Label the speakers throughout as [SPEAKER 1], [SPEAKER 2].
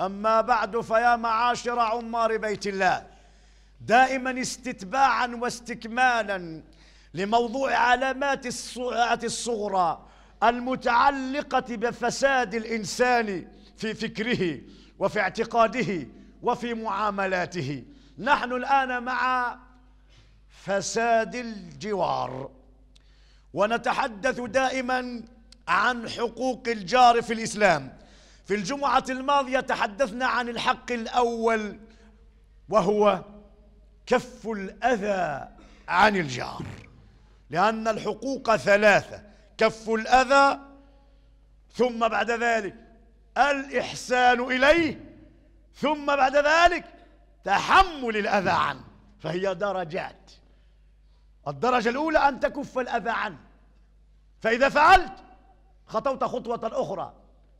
[SPEAKER 1] أما بعد فيا معاشر عمار بيت الله دائما استتباعا واستكمالا لموضوع علامات الساعة الصغرى المتعلقة بفساد الإنسان في فكره وفي اعتقاده وفي معاملاته نحن الآن مع فساد الجوار ونتحدث دائما عن حقوق الجار في الإسلام في الجمعة الماضية تحدثنا عن الحق الأول وهو كف الأذى عن الجار لأن الحقوق ثلاثة كف الأذى ثم بعد ذلك الإحسان إليه ثم بعد ذلك تحمل الأذى عنه فهي درجات الدرجة الأولى أن تكف الأذى عنه فإذا فعلت خطوت خطوة أخرى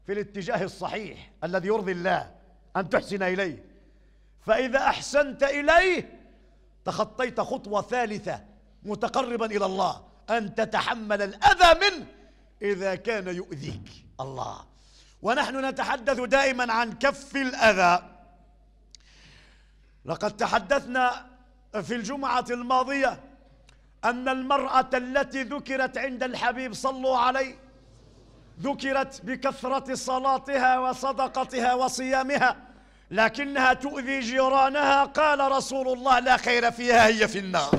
[SPEAKER 1] في الاتجاه الصحيح الذي يرضي الله أن تحسن إليه فإذا أحسنت إليه تخطيت خطوة ثالثة متقربا إلى الله أن تتحمل الأذى منه إذا كان يؤذيك الله ونحن نتحدث دائما عن كف الأذى لقد تحدثنا في الجمعة الماضية أن المرأة التي ذكرت عند الحبيب صلوا عليه ذكرت بكثرة صلاتها وصدقتها وصيامها لكنها تؤذي جيرانها قال رسول الله لا خير فيها هي في النار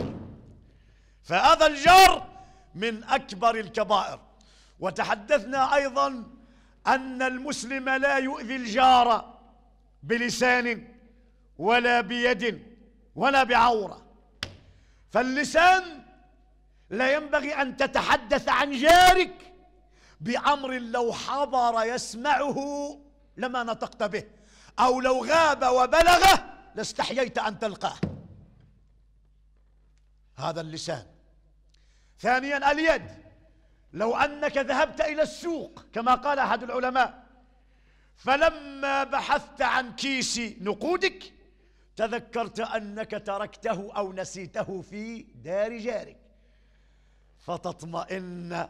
[SPEAKER 1] فهذا الجار من أكبر الكبائر وتحدثنا أيضا أن المسلم لا يؤذي الجار بلسان ولا بيد ولا بعورة فاللسان لا ينبغي أن تتحدث عن جارك بأمر لو حضر يسمعه لما نطقت به أو لو غاب وبلغه لاستحييت أن تلقاه هذا اللسان ثانيا اليد لو أنك ذهبت إلى السوق كما قال أحد العلماء فلما بحثت عن كيس نقودك تذكرت أنك تركته أو نسيته في دار جارك فتطمئن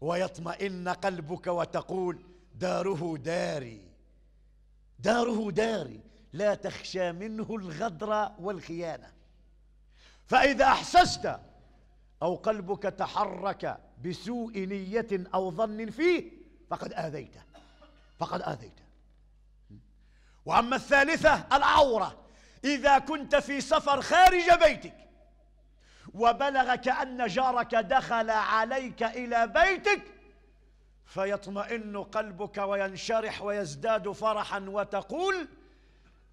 [SPEAKER 1] ويطمئن قلبك وتقول داره داري داره داري لا تخشى منه الغدر والخيانة فإذا أحسست أو قلبك تحرك بسوء نية أو ظن فيه فقد آذيته فقد آذيته وأما الثالثة العورة إذا كنت في سفر خارج بيتك وبلغ كأن جارك دخل عليك إلى بيتك فيطمئن قلبك وينشرح ويزداد فرحا وتقول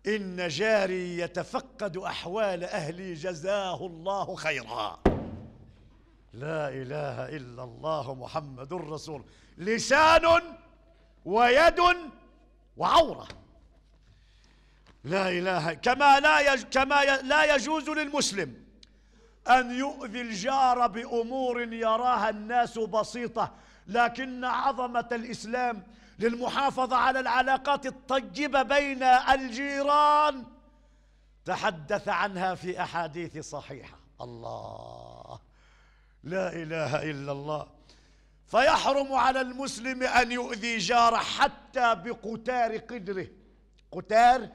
[SPEAKER 1] إن جاري يتفقد أحوال أهلي جزاه الله خيرا لا إله إلا الله محمد رسول لسان ويد وعورة لا إله كما لا يج... كما ي... لا يجوز للمسلم أن يؤذي الجار بأمور يراها الناس بسيطة لكن عظمة الإسلام للمحافظة على العلاقات الطيبة بين الجيران تحدث عنها في أحاديث صحيحة الله لا إله إلا الله فيحرم على المسلم أن يؤذي جاره حتى بقتار قدره قتار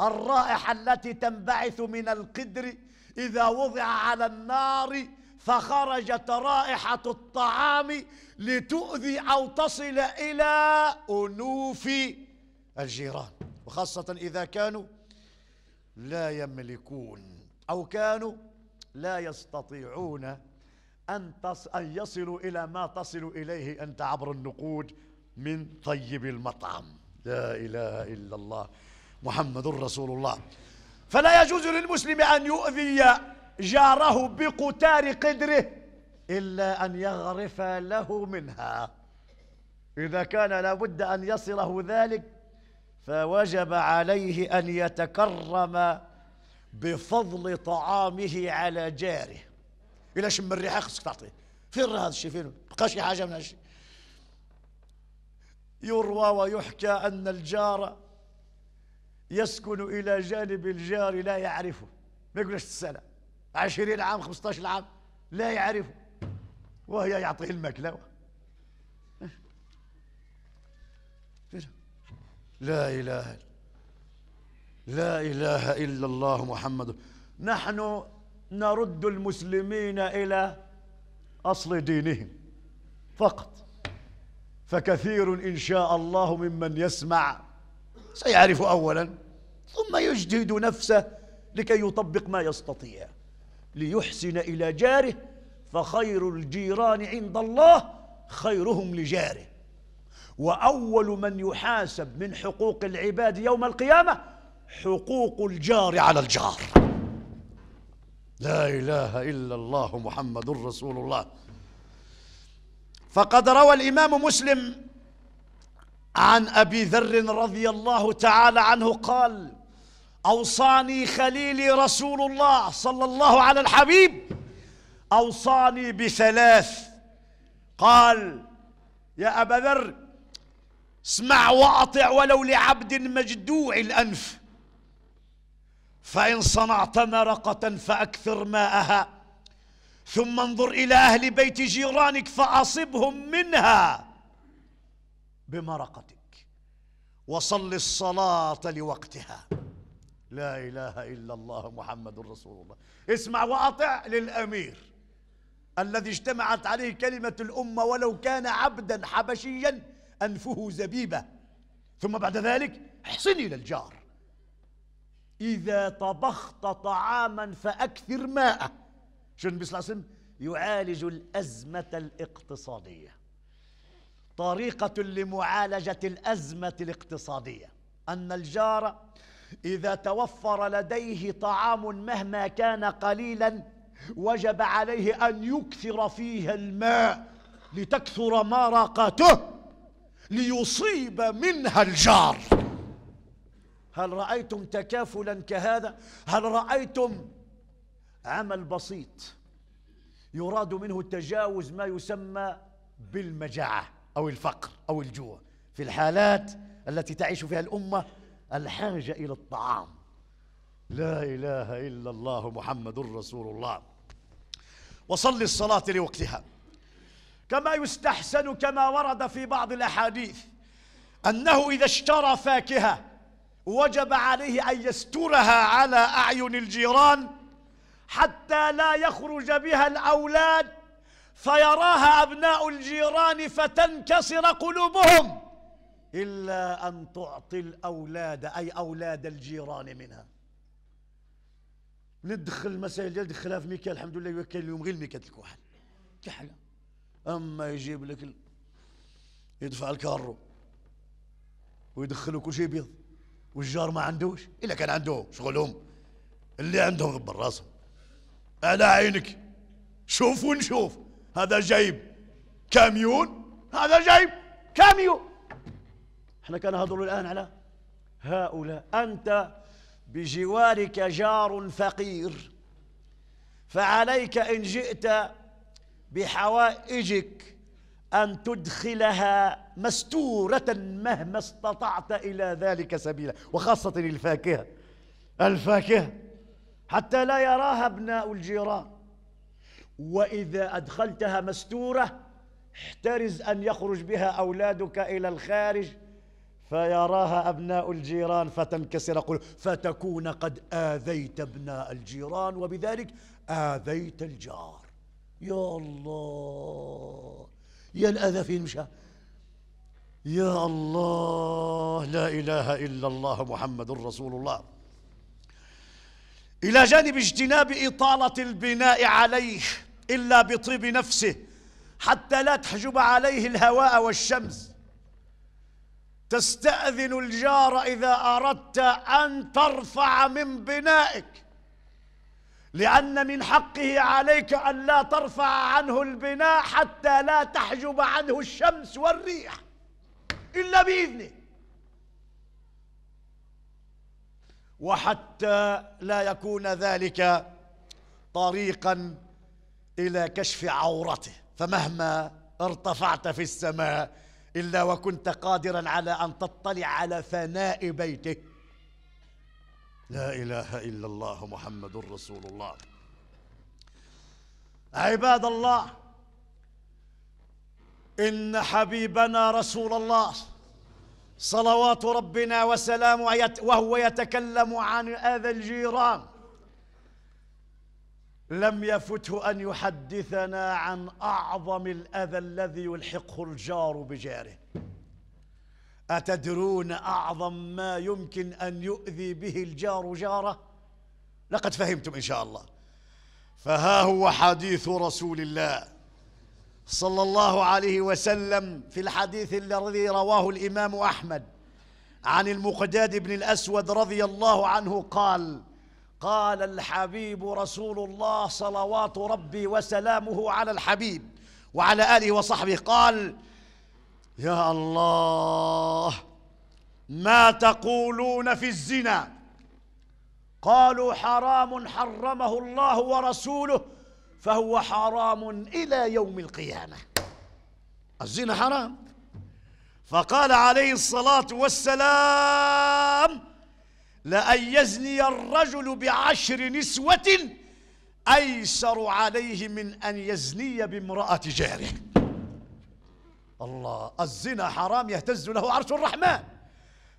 [SPEAKER 1] الرائحة التي تنبعث من القدر إذا وضع على النار فخرجت رائحة الطعام لتؤذي أو تصل إلى أنوف الجيران وخاصة إذا كانوا لا يملكون أو كانوا لا يستطيعون أن, تص... أن يصلوا إلى ما تصل إليه أنت عبر النقود من طيب المطعم لا إله إلا الله محمد رسول الله فلا يجوز للمسلم أن يؤذي جاره بقتار قدره إلا أن يغرف له منها إذا كان لابد أن يصله ذلك فوجب عليه أن يتكرم بفضل طعامه على جاره إلى شم الريحة خصك تعطيه فين هذا الشيء فين شي حاجة من هالشيء يروى ويحكى أن الجار يسكن إلى جانب الجار لا يعرفه ما يقولش تسالة عشرين عام خمسطاشر عام لا يعرفه وهي يعطيه الماكلة لا إله لا إله إلا الله محمد نحن نرد المسلمين إلى أصل دينهم فقط فكثير إن شاء الله ممن يسمع سيعرف أولاً ثم يجهد نفسه لكي يطبق ما يستطيع ليحسن إلى جاره فخير الجيران عند الله خيرهم لجاره وأول من يحاسب من حقوق العباد يوم القيامة حقوق الجار على الجار لا إله إلا الله محمد رسول الله فقد روى الإمام مسلم عن أبي ذر رضي الله تعالى عنه قال أوصاني خليلي رسول الله صلى الله على الحبيب أوصاني بثلاث قال يا أبا ذر اسمع وأطع ولو لعبد مجدوع الأنف فإن صنعت مرقة فأكثر ماءها ثم انظر إلى أهل بيت جيرانك فأصبهم منها بمرقتك وصل الصلاة لوقتها لا إله إلا الله محمد رسول الله اسمع وأطع للأمير الذي اجتمعت عليه كلمة الأمة ولو كان عبدا حبشيا أنفه زبيبة ثم بعد ذلك احسن إلى الجار إذا طبخت طعاما فأكثر ماءه شو النبي صلى الله عليه وسلم يعالج الأزمة الاقتصادية طريقة لمعالجة الأزمة الاقتصادية أن الجار إذا توفر لديه طعام مهما كان قليلا وجب عليه أن يكثر فيه الماء لتكثر مرقته ليصيب منها الجار هل رأيتم تكافلا كهذا؟ هل رأيتم عمل بسيط يراد منه تجاوز ما يسمى بالمجاعة أو الفقر أو الجوع في الحالات التي تعيش فيها الأمة الحاجة إلى الطعام لا إله إلا الله محمد رسول الله وصل الصلاة لوقتها كما يستحسن كما ورد في بعض الأحاديث أنه إذا اشترى فاكهة وجب عليه أن يسترها على أعين الجيران حتى لا يخرج بها الأولاد فيراها أبناء الجيران فتنكسر قلوبهم إلا أن تعطي الأولاد أي أولاد الجيران منها ندخل المسائل ديال دخلها في ميكا الحمد لله يوكل اليوم غير ميكا الكحل كحلة أما يجيب لك ال... يدفع الكارو ويدخلوا كل شيء بيض والجار ما عندوش إلا كان عنده شغلهم اللي عندهم غبر راسهم على عينك شوف ونشوف هذا جايب كاميون هذا جايب كاميون احنا هذول الآن على هؤلاء أنت بجوارك جار فقير فعليك إن جئت بحوائجك أن تدخلها مستورة مهما استطعت إلى ذلك سبيلا وخاصة الفاكهة الفاكهة حتى لا يراها ابناء الجيران وإذا أدخلتها مستورة احترز أن يخرج بها أولادك إلى الخارج فيراها أبناء الجيران فتنكسر قلوب فتكون قد آذيت أبناء الجيران وبذلك آذيت الجار يا الله يا الأذى فين مشى يا الله لا إله إلا الله محمد رسول الله إلى جانب اجتناب إطالة البناء عليه إلا بطيب نفسه حتى لا تحجب عليه الهواء والشمس تستأذن الجار إذا أردت أن ترفع من بنائك لأن من حقه عليك أن لا ترفع عنه البناء حتى لا تحجب عنه الشمس والريح إلا بإذنه وحتى لا يكون ذلك طريقا إلى كشف عورته فمهما ارتفعت في السماء إلا وكنت قادرا على أن تطلع على فناء بيته لا إله إلا الله محمد رسول الله عباد الله إن حبيبنا رسول الله صلوات ربنا وسلامه وهو يتكلم عن أذى الجيران لم يفته أن يحدثنا عن أعظم الأذى الذي يلحقه الجار بجاره أتدرون أعظم ما يمكن أن يؤذي به الجار جاره لقد فهمتم إن شاء الله فها هو حديث رسول الله صلى الله عليه وسلم في الحديث الذي رواه الإمام أحمد عن المقداد بن الأسود رضي الله عنه قال قال الحبيب رسول الله صلوات ربي وسلامه على الحبيب وعلى آله وصحبه قال يا الله ما تقولون في الزنا قالوا حرام حرمه الله ورسوله فهو حرام إلى يوم القيامة الزنا حرام فقال عليه الصلاة والسلام لأن يزني الرجل بعشر نسوة أيسر عليه من أن يزني بامرأة جاره الله الزنا حرام يهتز له عرش الرحمن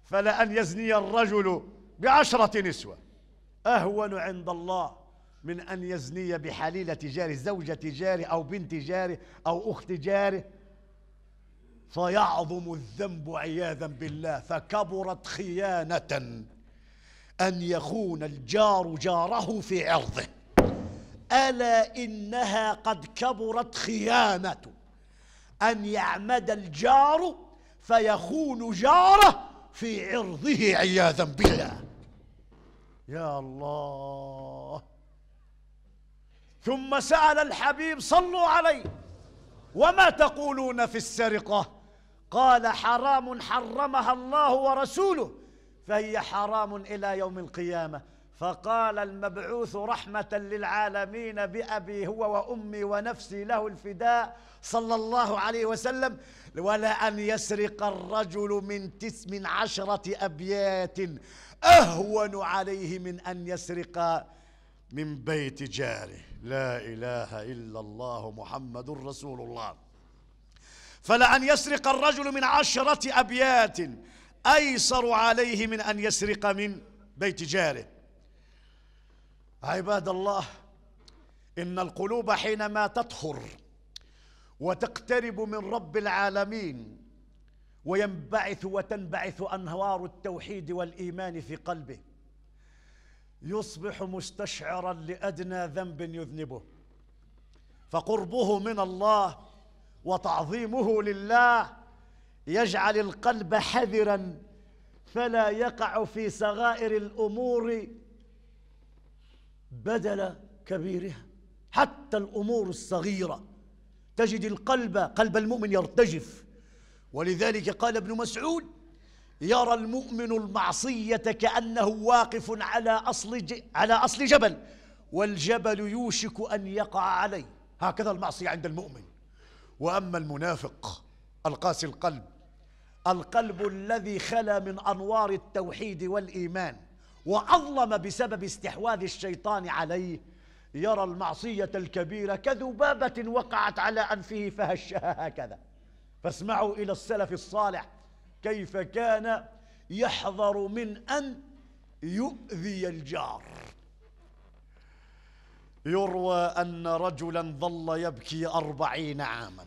[SPEAKER 1] فلأن يزني الرجل بعشرة نسوة أهون عند الله من أن يزني بحليلة جاره زوجة جاره أو بنت جاره أو أخت جاره فيعظم الذنب عياذا بالله فكبرت خيانة أن يخون الجار جاره في عرضه ألا إنها قد كبرت خيانة أن يعمد الجار فيخون جاره في عرضه عياذا بالله يا الله ثم سأل الحبيب صلوا عليه وما تقولون في السرقة قال حرام حرمها الله ورسوله فهي حرام إلى يوم القيامة فقال المبعوث رحمة للعالمين بأبي هو وأمي ونفسي له الفداء صلى الله عليه وسلم ولا أن يسرق الرجل من تس من عشرة أبيات أهون عليه من أن يسرق من بيت جاره لا إله إلا الله محمد رسول الله فلأن يسرق الرجل من عشرة أبيات أيسر عليه من أن يسرق من بيت جاره عباد الله إن القلوب حينما تطهر وتقترب من رب العالمين وينبعث وتنبعث أنهار التوحيد والإيمان في قلبه يصبح مستشعرا لادنى ذنب يذنبه فقربه من الله وتعظيمه لله يجعل القلب حذرا فلا يقع في صغائر الامور بدل كبيرها حتى الامور الصغيره تجد القلب قلب المؤمن يرتجف ولذلك قال ابن مسعود يرى المؤمن المعصية كأنه واقف على أصل, على أصل جبل والجبل يوشك أن يقع عليه هكذا المعصية عند المؤمن وأما المنافق القاسي القلب القلب الذي خلا من أنوار التوحيد والإيمان وأظلم بسبب استحواذ الشيطان عليه يرى المعصية الكبيرة كذبابة وقعت على أنفه فهشها هكذا فاسمعوا إلى السلف الصالح كيف كان يحذر من أن يؤذي الجار يروى أن رجلا ظل يبكي أربعين عاما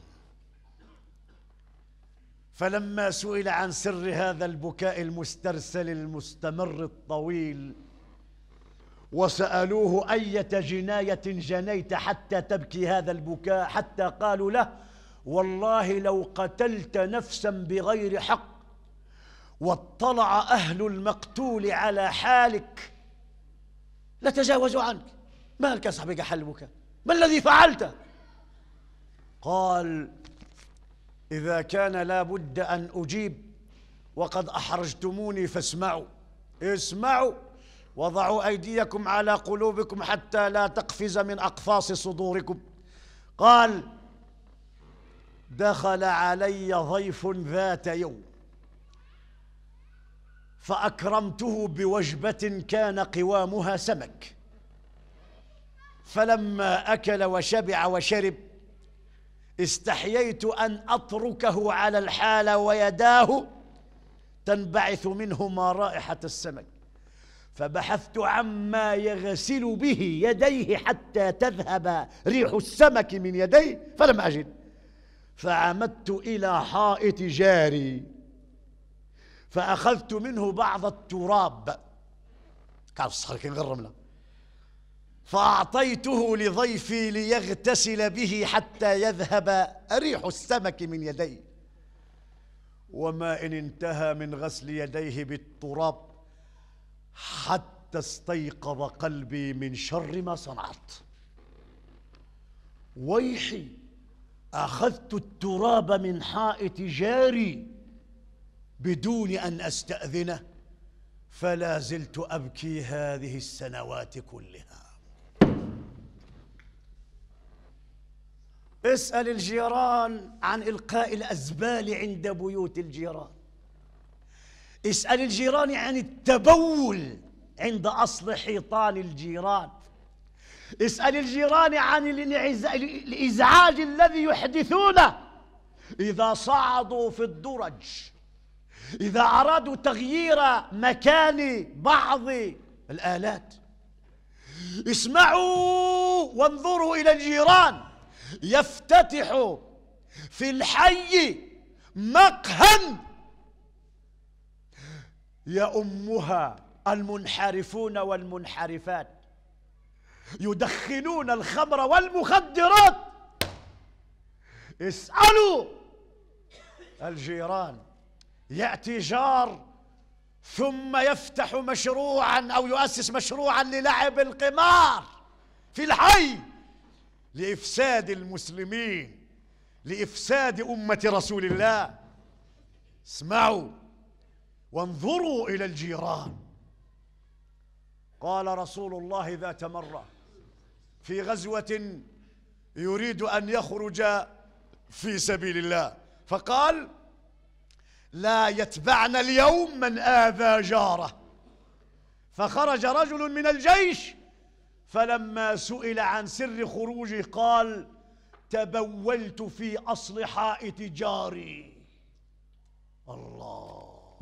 [SPEAKER 1] فلما سئل عن سر هذا البكاء المسترسل المستمر الطويل وسألوه أية جناية جنيت حتى تبكي هذا البكاء حتى قالوا له والله لو قتلت نفسا بغير حق واطلع أهل المقتول على حالك لتجاوزوا عنك مالك يا صاحبي حلبك ما الذي فعلت قال إذا كان لابد أن أجيب وقد أحرجتموني فاسمعوا اسمعوا وضعوا أيديكم على قلوبكم حتى لا تقفز من أقفاص صدوركم قال دخل علي ضيف ذات يوم فأكرمته بوجبة كان قوامها سمك فلما أكل وشبع وشرب استحييت أن أتركه على الحالة ويداه تنبعث منهما رائحة السمك فبحثت عما يغسل به يديه حتى تذهب ريح السمك من يديه فلم أجد فعمدت إلى حائط جاري فأخذت منه بعض التراب كان صار غرمنا فأعطيته لضيفي ليغتسل به حتى يذهب ريح السمك من يديه وما إن انتهى من غسل يديه بالتراب حتى استيقظ قلبي من شر ما صنعت ويحي أخذت التراب من حائط جاري بدون أن أستأذنه فلا زلت أبكي هذه السنوات كلها اسأل الجيران عن إلقاء الأزبال عند بيوت الجيران اسأل الجيران عن التبول عند أصل حيطان الجيران اسأل الجيران عن الإزعاج الذي يحدثونه إذا صعدوا في الدرج إذا أرادوا تغيير مكان بعض الآلات اسمعوا وانظروا إلى الجيران يفتتح في الحي مقهى يأمها المنحرفون والمنحرفات يدخنون الخمر والمخدرات اسألوا الجيران يأتي جار ثم يفتح مشروعا أو يؤسس مشروعا للعب القمار في الحي لإفساد المسلمين لإفساد أمة رسول الله اسمعوا وانظروا إلى الجيران قال رسول الله ذات مرة في غزوة يريد أن يخرج في سبيل الله فقال لا يتبعنا اليوم من آذى جاره فخرج رجل من الجيش فلما سئل عن سر خروجه قال تبولت في أصل حائط جاري الله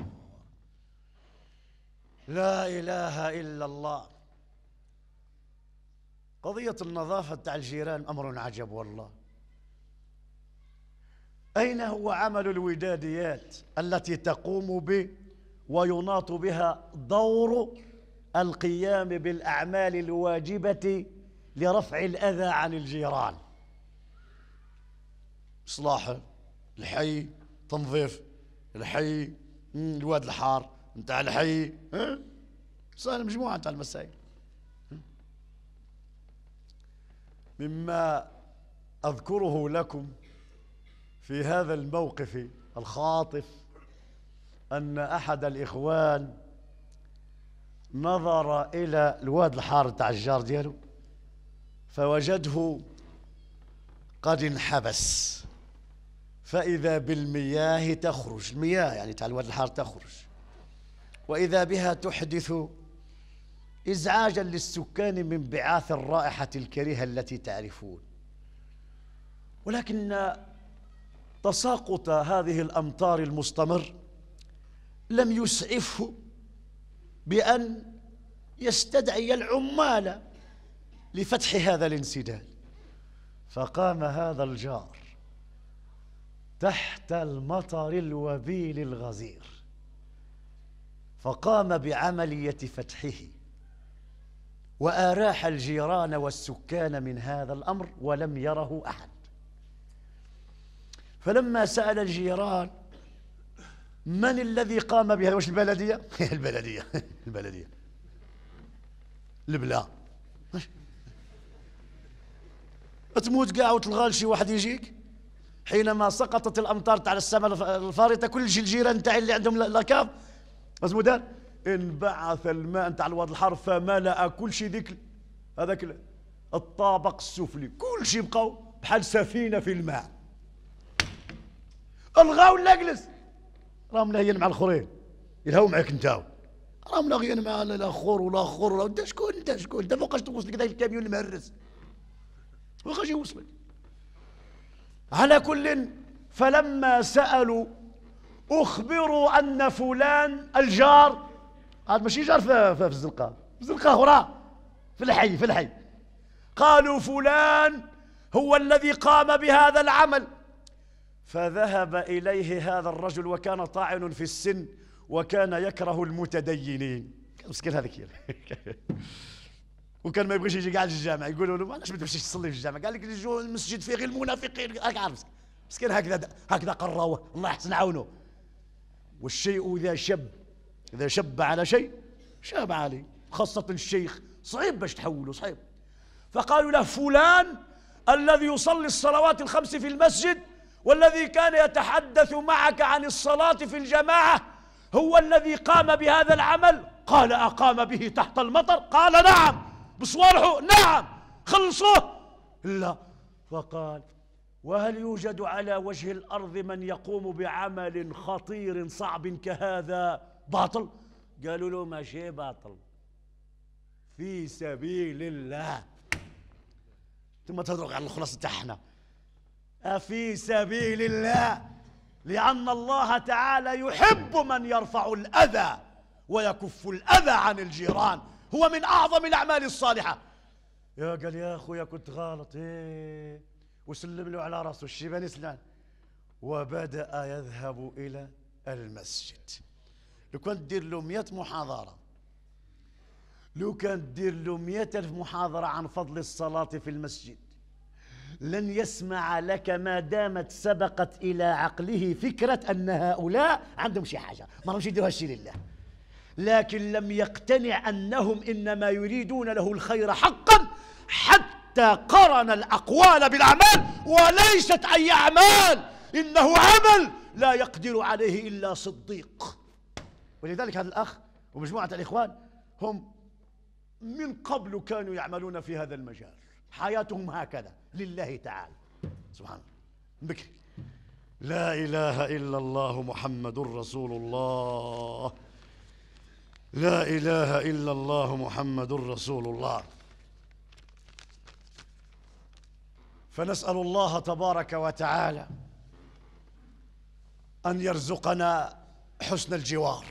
[SPEAKER 1] لا إله إلا الله قضية النظافة تاع الجيران أمر عجب والله أين هو عمل الوداديات التي تقوم به ويناط بها دور القيام بالأعمال الواجبة لرفع الأذى عن الجيران إصلاح الحي تنظيف الحي الواد الحار نتاع الحي صار مجموعة نتاع المسائل مما أذكره لكم في هذا الموقف الخاطف أن أحد الإخوان نظر إلى الواد الحار تاع الجار ديالو فوجده قد انحبس فإذا بالمياه تخرج المياه يعني تاع الواد الحار تخرج وإذا بها تحدث إزعاجا للسكان من بعاث الرائحة الكريهة التي تعرفون ولكن تساقط هذه الأمطار المستمر لم يسعفه بأن يستدعي العمال لفتح هذا الانسداد فقام هذا الجار تحت المطر الوبيل الغزير فقام بعملية فتحه وآراح الجيران والسكان من هذا الأمر ولم يره أحد فلما سأل الجيران من الذي قام بها وش البلدية البلدية البلدية البلا تموت كاع وتلغى شي واحد يجيك حينما سقطت الامطار تاع السماء الفارطه كل الجيران تاع اللي عندهم لاكاف اسمو دار انبعث الماء تاع الواد الحار فملا كل شيء ذيك هذاك الطابق السفلي كل شيء بقاو بحال سفينه في الماء الغاو ولا اجلس راهم لاهيين مع الاخرين يلهو معك انت راهم لاهيين مع الاخر والاخر انت شكون انت شكون انت فوقاش توصل ذاك الكاميون المهرس فوقاش يوصلك على كل فلما سالوا اخبروا ان فلان الجار هذا ماشي جار في, في الزنقه في الزنقه هرا في الحي في الحي قالوا فلان هو الذي قام بهذا العمل فذهب إليه هذا الرجل وكان طاعن في السن وكان يكره المتدينين مسكين هذا كيف وكان ما يبغيش يجي قاعد للجامع يقولوا له علاش ما تمشيش تصلي في الجامع قال لك نجوا المسجد فيه غير المنافقين راك عارف مسكين هكذا هكذا قراوه الله يحسن عونه والشيء اذا شب اذا شب على شيء شاب علي خاصه الشيخ صعيب باش تحوله صعيب فقالوا له فلان الذي يصلي الصلوات الخمس في المسجد والذي كان يتحدث معك عن الصلاة في الجماعة هو الذي قام بهذا العمل قال أقام به تحت المطر قال نعم بصوره نعم خلصوه لا فقال وهل يوجد على وجه الأرض من يقوم بعمل خطير صعب كهذا باطل قالوا له ماشي باطل في سبيل الله ثم تدرك على الخلاصة تحنا أفي سبيل الله لأن الله تعالى يحب من يرفع الأذى ويكف الأذى عن الجيران هو من أعظم الأعمال الصالحة يا قال يا أخويا كنت غلط إيه وسلم له على راسه الشيبان إسلام وبدأ يذهب إلى المسجد لو كان تدير له 100 محاضرة لو كان تدير له 100 ألف محاضرة عن فضل الصلاة في المسجد لن يسمع لك ما دامت سبقت إلى عقله فكرة أن هؤلاء عندهم شي حاجة ما راهمش يديروا هالشي لله لكن لم يقتنع أنهم إنما يريدون له الخير حقا حتى قرن الأقوال بالأعمال وليست أي أعمال إنه عمل لا يقدر عليه إلا صديق ولذلك هذا الأخ ومجموعة الإخوان هم من قبل كانوا يعملون في هذا المجال حياتهم هكذا لله تعالى سبحان الله بكري لا إله إلا الله محمد رسول الله لا إله إلا الله محمد رسول الله فنسأل الله تبارك وتعالى أن يرزقنا حسن الجوار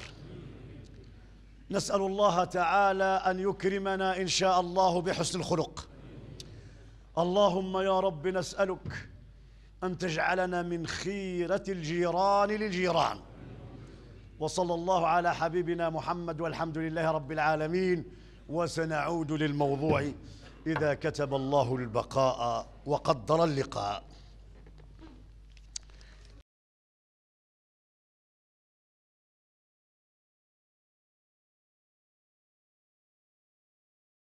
[SPEAKER 1] نسأل الله تعالى أن يكرمنا إن شاء الله بحسن الخلق اللهم يا رب نسألك أن تجعلنا من خيرة الجيران للجيران وصلى الله على حبيبنا محمد والحمد لله رب العالمين وسنعود للموضوع إذا كتب الله البقاء وقدر اللقاء